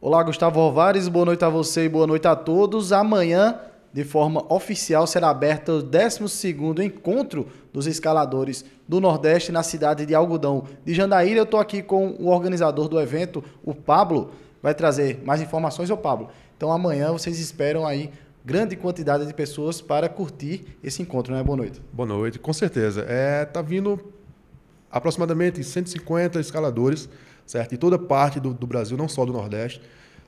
Olá, Gustavo Alvares, boa noite a você e boa noite a todos. Amanhã, de forma oficial, será aberto o 12 encontro dos escaladores do Nordeste na cidade de Algodão de Jandaíra. Eu estou aqui com o organizador do evento, o Pablo, vai trazer mais informações, ô Pablo. Então amanhã vocês esperam aí grande quantidade de pessoas para curtir esse encontro, né? Boa noite. Boa noite, com certeza. É, tá vindo aproximadamente 150 escaladores, certo? De toda parte do, do Brasil, não só do Nordeste,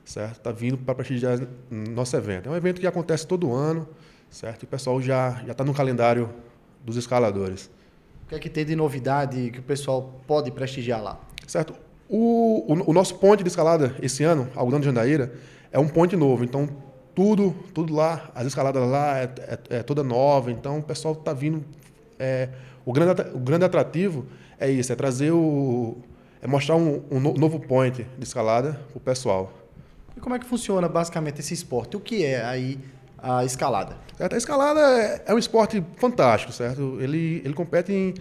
certo? Está vindo para prestigiar nosso evento. É um evento que acontece todo ano, certo? E o pessoal já já está no calendário dos escaladores. O que é que tem de novidade que o pessoal pode prestigiar lá? Certo. O, o, o nosso ponte de escalada esse ano, Algodão de Jandaíra, é um ponte novo. Então, tudo, tudo lá, as escaladas lá é, é, é toda nova. Então, o pessoal está vindo é, o, grande, o grande atrativo é isso, é trazer o. é mostrar um, um novo point de escalada para o pessoal. E como é que funciona basicamente esse esporte? O que é aí a escalada? Certo? É, a escalada é, é um esporte fantástico, certo? Ele, ele compete em,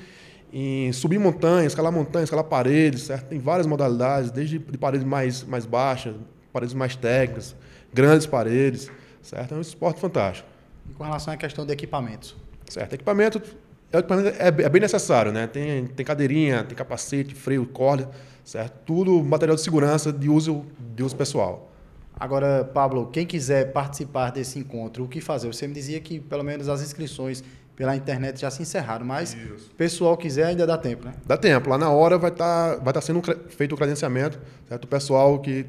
em subir montanhas, escalar montanhas, escalar paredes, certo? Tem várias modalidades, desde de paredes mais, mais baixas, paredes mais técnicas, grandes paredes, certo? É um esporte fantástico. E com relação à questão de equipamentos? Certo, equipamento é, é, é bem necessário, né? Tem, tem cadeirinha, tem capacete, freio, corda, certo? Tudo material de segurança de uso, de uso pessoal. Agora, Pablo, quem quiser participar desse encontro, o que fazer? Você me dizia que pelo menos as inscrições pela internet já se encerraram, mas Isso. pessoal quiser ainda dá tempo, né? Dá tempo. Lá na hora vai estar tá, vai tá sendo feito o credenciamento, certo? O pessoal que,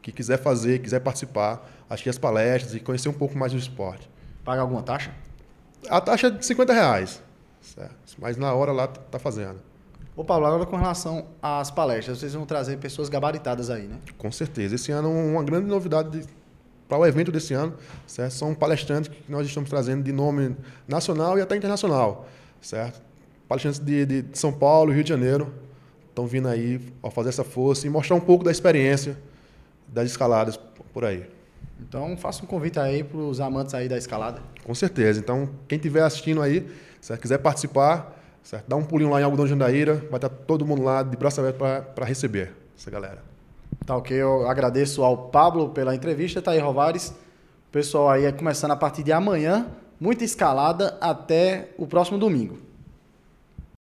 que quiser fazer, quiser participar, assistir as palestras e conhecer um pouco mais do esporte. Paga alguma taxa? A taxa é de 50 reais. Certo. Mas na hora lá tá fazendo. Ô Paulo, agora com relação às palestras, vocês vão trazer pessoas gabaritadas aí, né? Com certeza. Esse ano é uma grande novidade para o evento desse ano, certo? São palestrantes que nós estamos trazendo de nome nacional e até internacional, certo? Palestrantes de, de São Paulo, Rio de Janeiro, estão vindo aí para fazer essa força e mostrar um pouco da experiência das escaladas por aí. Então, faça um convite aí para os amantes aí da escalada. Com certeza. Então, quem estiver assistindo aí, se quiser participar, certo? dá um pulinho lá em Algodão de Jandaíra, vai estar todo mundo lá de braço aberto para receber essa galera. Tá ok, eu agradeço ao Pablo pela entrevista, tá aí Rovares. O pessoal aí é começando a partir de amanhã, muita escalada até o próximo domingo.